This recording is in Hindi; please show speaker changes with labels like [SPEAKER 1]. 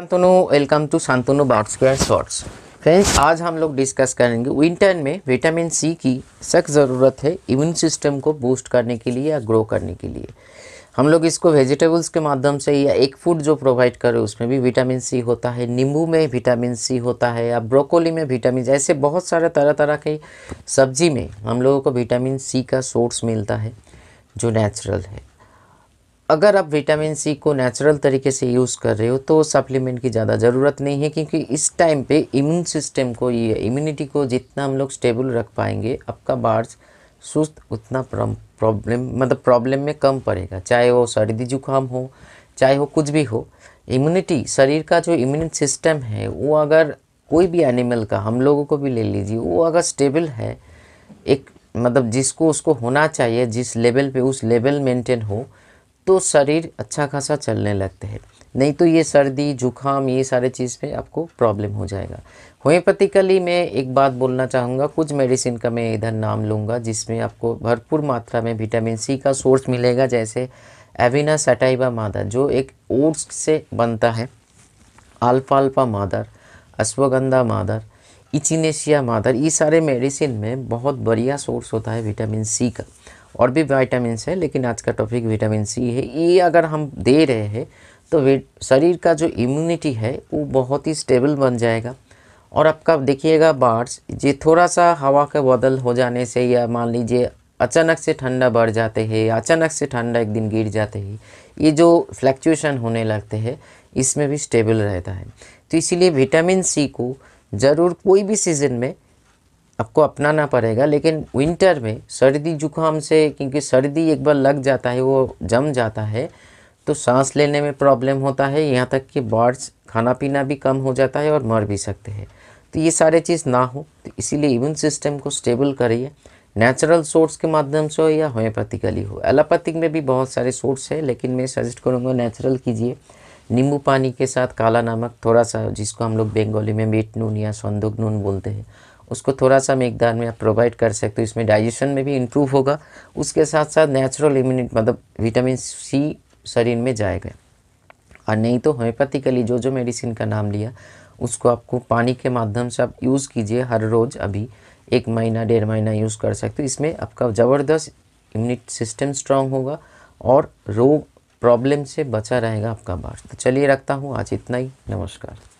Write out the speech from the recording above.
[SPEAKER 1] Shantanu welcome to Shantanu bout square shorts friends आज हम लोग डिस्कस करेंगे विंटर में विटामिन सी की सख्त ज़रूरत है इम्यून सिस्टम को बूस्ट करने के लिए या ग्रो करने के लिए हम लोग इसको वेजिटेबल्स के माध्यम से या एक फूड जो प्रोवाइड करें उसमें भी विटामिन सी होता है नींबू में विटामिन सी होता है या ब्रोकोली में विटामिन ऐसे बहुत सारे तरह तरह के सब्जी में हम लोगों को विटामिन सी का सोर्स मिलता है जो नेचुरल है अगर आप विटामिन सी को नेचुरल तरीके से यूज़ कर रहे हो तो सप्लीमेंट की ज़्यादा ज़रूरत नहीं है क्योंकि इस टाइम पे इम्यून सिस्टम को ये इम्यूनिटी को जितना हम लोग स्टेबल रख पाएंगे आपका बार्स सुस्त उतना प्रॉब्लम मतलब प्रॉब्लम में कम पड़ेगा चाहे वो सर्दी जुकाम हो चाहे वो कुछ भी हो इम्यूनिटी शरीर का जो इम्यून सिस्टम है वो अगर कोई भी एनिमल का हम लोगों को भी ले लीजिए वो अगर स्टेबल है एक मतलब जिसको उसको होना चाहिए जिस लेवल पे उस लेवल मेंटेन हो तो शरीर अच्छा खासा चलने लगते हैं नहीं तो ये सर्दी जुखाम ये सारे चीज़ पे आपको प्रॉब्लम हो जाएगा होम्योपैथिकली मैं एक बात बोलना चाहूँगा कुछ मेडिसिन का मैं इधर नाम लूँगा जिसमें आपको भरपूर मात्रा में विटामिन सी का सोर्स मिलेगा जैसे एविना सेटाइबा मादर जो एक ओट्स से बनता है अल्फा मादर अश्वगंधा मादर इचिनेशिया मादर ये सारे मेडिसिन में बहुत बढ़िया सोर्स होता है विटामिन सी का और भी वाइटामिन है लेकिन आज का टॉपिक विटामिन सी है ये अगर हम दे रहे हैं तो शरीर का जो इम्यूनिटी है वो बहुत ही स्टेबल बन जाएगा और आपका देखिएगा बार्स ये थोड़ा सा हवा का बदल हो जाने से या मान लीजिए अचानक से ठंडा बढ़ जाते हैं अचानक से ठंडा एक दिन गिर जाते हैं ये जो फ्लैक्चुएशन होने लगते हैं इसमें भी स्टेबल रहता है तो इसीलिए विटामिन सी को ज़रूर कोई भी सीज़न में आपको अपनाना पड़ेगा लेकिन विंटर में सर्दी जुकाम से क्योंकि सर्दी एक बार लग जाता है वो जम जाता है तो सांस लेने में प्रॉब्लम होता है यहाँ तक कि बर्ड्स खाना पीना भी कम हो जाता है और मर भी सकते हैं तो ये सारे चीज़ ना हो तो इसीलिए इम्यून सिस्टम को स्टेबल करिए नेचुरल सोर्स के माध्यम से हो या होम्योपैथिकली हो एलोपैथिक में भी बहुत सारे सोर्स है लेकिन मैं सजेस्ट करूँगा नेचुरल कीजिए नींबू पानी के साथ काला नमक थोड़ा सा जिसको हम लोग बंगाली में मीट नून या संदुक नून बोलते हैं उसको थोड़ा सा मेकदार में आप प्रोवाइड कर सकते हो इसमें डाइजेशन में भी इम्प्रूव होगा उसके साथ साथ नेचुरल इम्यूनिट मतलब विटामिन सी शरीर में जाएगा और नहीं तो होम्योपैथिकली जो जो मेडिसिन का नाम लिया उसको आपको पानी के माध्यम से आप यूज़ कीजिए हर रोज़ अभी एक महीना डेढ़ महीना यूज़ कर सकते हो इसमें आपका ज़बरदस्त इम्यूनिट सिस्टम स्ट्रांग होगा और रोग प्रॉब्लम से बचा रहेगा आपका बार तो चलिए रखता हूँ आज इतना ही नमस्कार